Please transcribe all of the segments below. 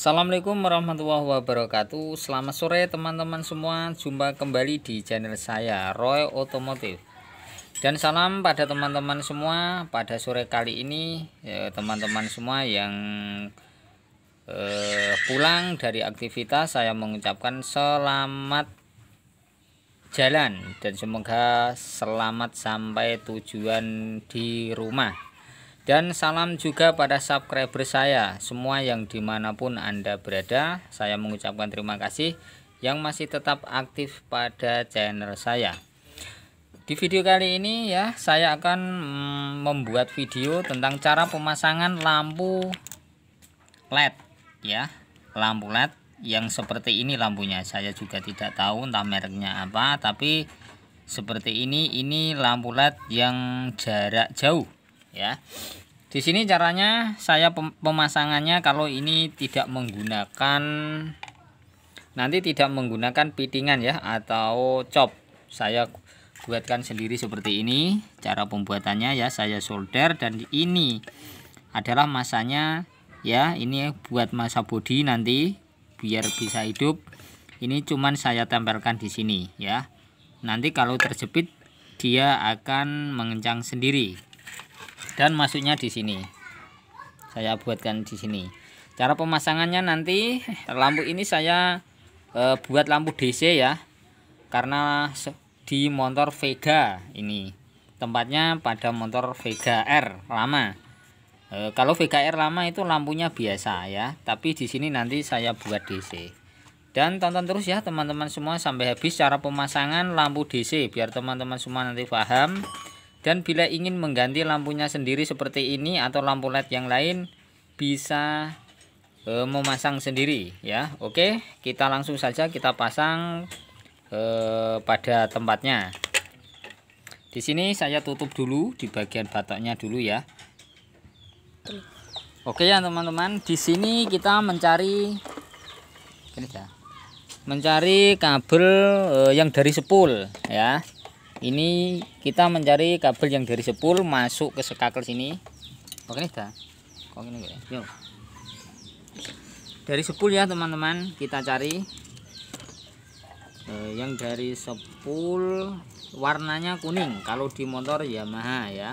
Assalamualaikum warahmatullahi wabarakatuh Selamat sore teman-teman semua Jumpa kembali di channel saya Roy Automotive. Dan salam pada teman-teman semua Pada sore kali ini ya, Teman-teman ya, semua yang eh, Pulang dari aktivitas Saya mengucapkan selamat Jalan Dan semoga selamat sampai tujuan Di rumah dan salam juga pada subscriber saya Semua yang dimanapun Anda berada Saya mengucapkan terima kasih Yang masih tetap aktif pada channel saya di video kali ini ya saya akan mm, membuat video tentang cara pemasangan lampu LED ya lampu LED yang seperti ini lampunya saya juga tidak tahu entah mereknya apa tapi seperti ini ini lampu LED yang jarak jauh ya di sini caranya saya pemasangannya kalau ini tidak menggunakan nanti tidak menggunakan pitingan ya atau cop. saya buatkan sendiri seperti ini cara pembuatannya ya saya solder dan ini adalah masanya ya ini buat masa body nanti biar bisa hidup ini cuman saya tempelkan di sini ya nanti kalau terjepit dia akan mengencang sendiri dan masuknya di sini saya buatkan di sini cara pemasangannya nanti eh, lampu ini saya e, buat lampu DC ya karena di motor Vega ini tempatnya pada motor Vega R lama e, kalau Vega R lama itu lampunya biasa ya tapi di sini nanti saya buat DC dan tonton terus ya teman-teman semua sampai habis cara pemasangan lampu DC biar teman-teman semua nanti paham dan bila ingin mengganti lampunya sendiri seperti ini atau lampu LED yang lain bisa e, memasang sendiri ya. Oke, kita langsung saja kita pasang e, pada tempatnya. Di sini saya tutup dulu di bagian batoknya dulu ya. Oke ya teman-teman, di sini kita mencari mencari kabel e, yang dari sepul ya ini kita mencari kabel yang dari sepul masuk ke sekakel sini oke nih dah kok ini ya yuk dari sepul ya teman-teman kita cari eh, yang dari sepul warnanya kuning kalau di motor Yamaha ya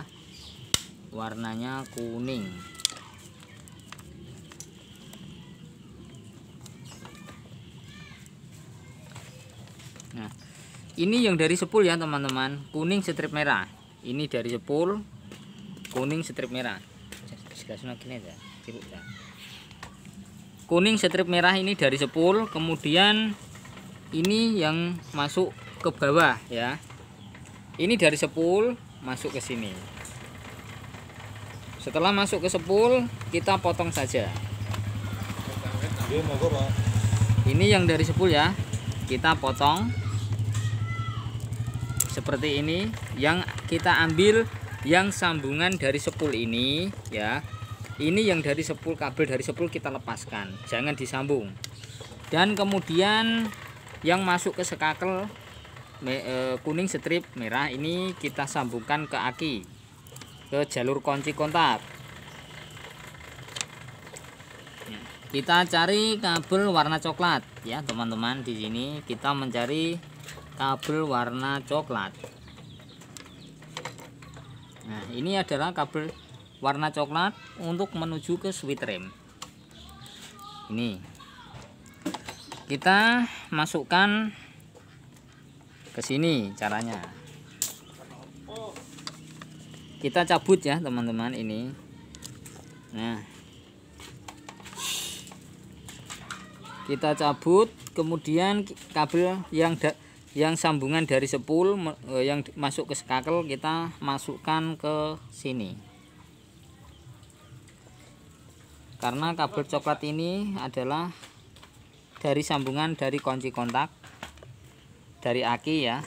warnanya kuning nah ini yang dari sepul ya teman-teman kuning strip merah ini dari sepul kuning strip merah kuning strip merah ini dari sepul kemudian ini yang masuk ke bawah ya ini dari sepul masuk ke sini setelah masuk ke sepul kita potong saja ini yang dari sepul ya kita potong seperti ini yang kita ambil yang sambungan dari sepul ini ya ini yang dari sepul kabel dari sepul kita lepaskan jangan disambung dan kemudian yang masuk ke sekakel me, e, kuning strip merah ini kita sambungkan ke aki ke jalur kunci kontak kita cari kabel warna coklat ya teman-teman di sini kita mencari kabel warna coklat nah ini adalah kabel warna coklat untuk menuju ke sweet rem ini kita masukkan ke sini caranya kita cabut ya teman-teman ini nah kita cabut kemudian kabel yang yang sambungan dari sepul eh, yang masuk ke skakel kita masukkan ke sini karena kabel coklat ini adalah dari sambungan dari kunci kontak dari aki ya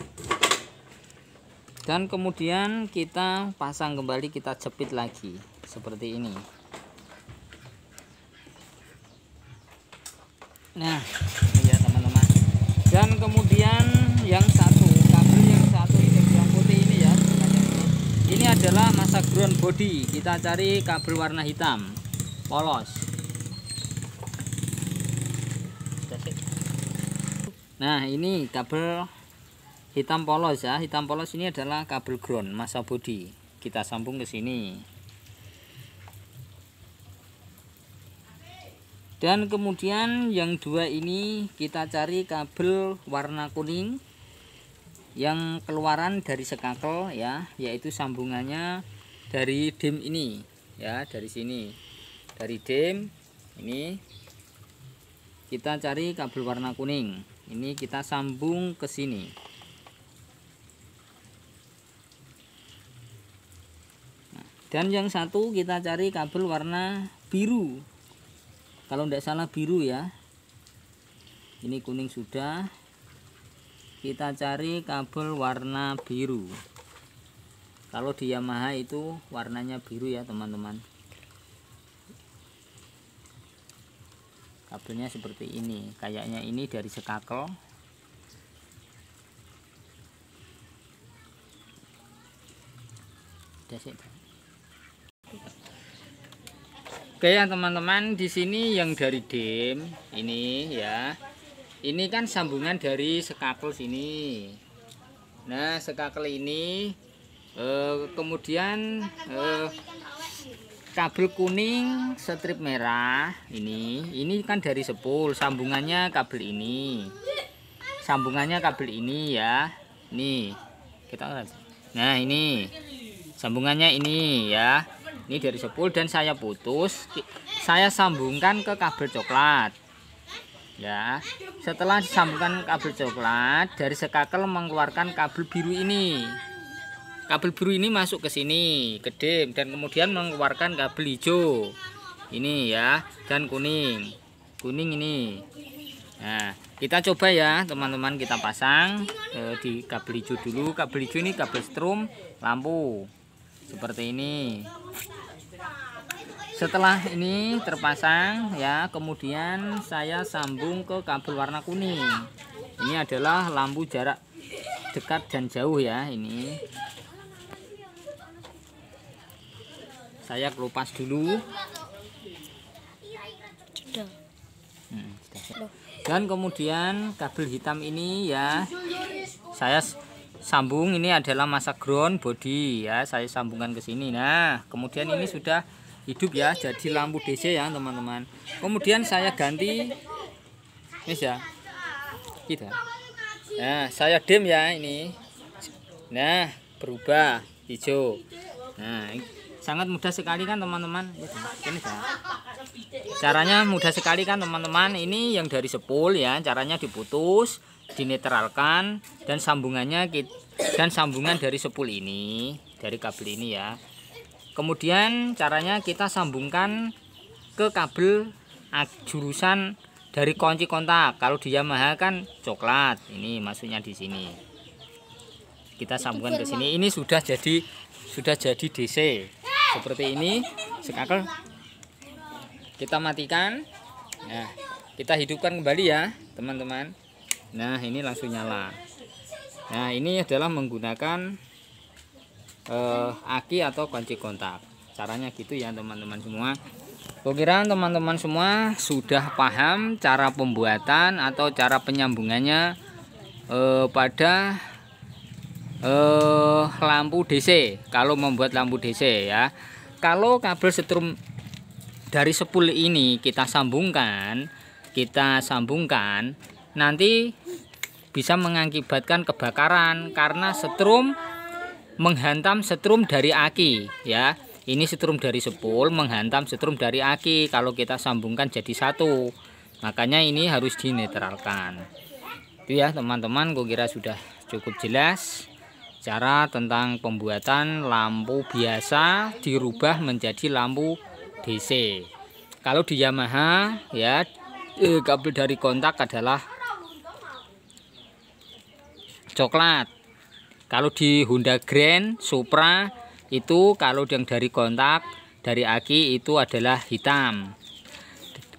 dan kemudian kita pasang kembali kita jepit lagi seperti ini nah ya dan kemudian yang satu kabel yang satu ini yang putih ini ya ini adalah masa ground body kita cari kabel warna hitam polos nah ini kabel hitam polos ya hitam polos ini adalah kabel ground masa body kita sambung ke sini dan kemudian yang dua ini kita cari kabel warna kuning yang keluaran dari sekakel ya yaitu sambungannya dari dim ini ya dari sini dari dim ini kita cari kabel warna kuning ini kita sambung ke sini nah, dan yang satu kita cari kabel warna biru kalau tidak salah biru ya ini kuning sudah kita cari kabel warna biru kalau di Yamaha itu warnanya biru ya teman-teman kabelnya seperti ini kayaknya ini dari sekakel That's Oke ya teman-teman, di sini yang dari dim e ini ya. Ini kan sambungan dari sekakel sini. Nah, sekakel ini eh, kemudian eh, kabel kuning strip merah ini. Ini kan dari sepul, sambungannya kabel ini. Sambungannya kabel ini ya. Nih. Kita Nah, ini. Sambungannya ini ya ini dari sepul dan saya putus saya sambungkan ke kabel coklat ya setelah disambungkan kabel coklat dari sekakel mengeluarkan kabel biru ini kabel biru ini masuk ke sini ke dim dan kemudian mengeluarkan kabel hijau ini ya dan kuning kuning ini nah kita coba ya teman-teman kita pasang eh, di kabel hijau dulu kabel hijau ini kabel strum lampu seperti ini setelah ini terpasang ya kemudian saya sambung ke kabel warna kuning ini adalah lampu jarak dekat dan jauh ya ini saya kelupas dulu hmm, dan kemudian kabel hitam ini ya saya sambung ini adalah masa ground body ya saya sambungkan ke sini nah kemudian ini sudah hidup ya jadi lampu DC ya teman-teman kemudian saya ganti ini ya kita gitu. nah saya dim ya ini nah berubah hijau nah sangat mudah sekali kan teman-teman ini ya. caranya mudah sekali kan teman-teman ini yang dari sepul ya caranya diputus dinetralkan dan sambungannya dan sambungan dari sepul ini dari kabel ini ya kemudian caranya kita sambungkan ke kabel jurusan dari kunci kontak kalau di Yamaha kan coklat ini maksudnya di sini kita sambungkan ke sini ini sudah jadi sudah jadi DC seperti ini sekakel kita matikan nah kita hidupkan kembali ya teman-teman nah ini langsung nyala nah ini adalah menggunakan eh, aki atau kunci kontak caranya gitu ya teman-teman semua Kukira teman-teman semua sudah paham cara pembuatan atau cara penyambungannya eh, pada eh, lampu DC kalau membuat lampu DC ya kalau kabel setrum dari sepuluh ini kita sambungkan kita sambungkan nanti bisa mengakibatkan kebakaran karena setrum menghantam setrum dari aki ya ini setrum dari sepul menghantam setrum dari aki kalau kita sambungkan jadi satu makanya ini harus dinetralkan itu ya teman-teman gue kira sudah cukup jelas cara tentang pembuatan lampu biasa dirubah menjadi lampu DC kalau di Yamaha ya eh, kabel dari kontak adalah coklat kalau di Honda Grand Supra itu kalau yang dari kontak dari aki itu adalah hitam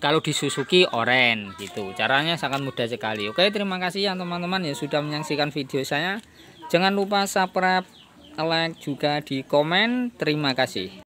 kalau di Suzuki oranye gitu caranya sangat mudah sekali oke terima kasih yang teman-teman yang sudah menyaksikan video saya jangan lupa subscribe like juga di komen terima kasih